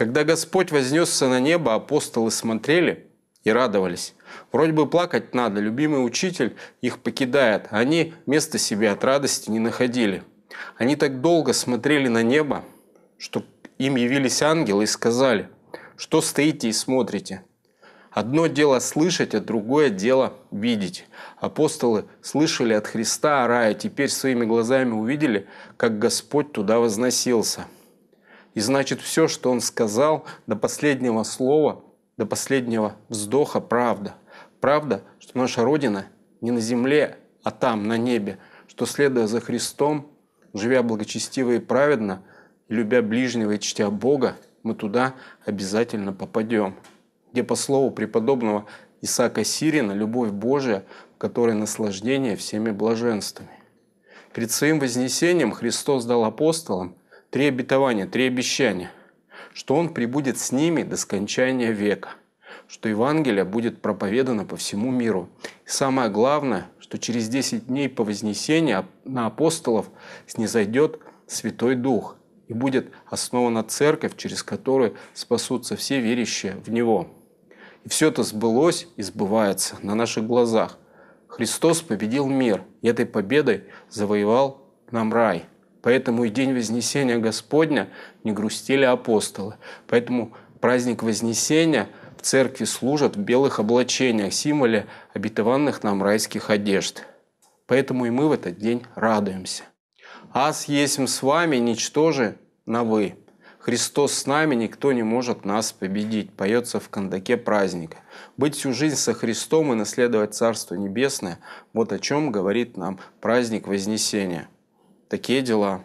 Когда Господь вознесся на небо, апостолы смотрели и радовались. Вроде бы плакать надо, любимый учитель их покидает, а они места себе от радости не находили. Они так долго смотрели на небо, что им явились ангелы и сказали, что стоите и смотрите. Одно дело слышать, а другое дело видеть. Апостолы слышали от Христа о рае, теперь своими глазами увидели, как Господь туда возносился – и значит, все, что он сказал до последнего слова, до последнего вздоха, правда. Правда, что наша Родина не на земле, а там, на небе, что, следуя за Христом, живя благочестиво и праведно, любя ближнего и чтя Бога, мы туда обязательно попадем, где, по слову преподобного Исаака Сирина, любовь Божия, в которой наслаждение всеми блаженствами. Перед своим вознесением Христос дал апостолам три обетования, три обещания, что Он прибудет с ними до скончания века, что Евангелие будет проповедано по всему миру. И самое главное, что через 10 дней по вознесению на апостолов снизойдет Святой Дух, и будет основана церковь, через которую спасутся все верящие в Него. И все это сбылось и сбывается на наших глазах. Христос победил мир, и этой победой завоевал нам рай – Поэтому и день Вознесения Господня не грустили апостолы. Поэтому праздник Вознесения в церкви служат в белых облачениях, символе обетованных нам райских одежд. Поэтому и мы в этот день радуемся. «Аз есмь с вами, ничтоже на вы». Христос с нами, никто не может нас победить, поется в кондаке праздника. Быть всю жизнь со Христом и наследовать Царство Небесное – вот о чем говорит нам праздник Вознесения – такие дела.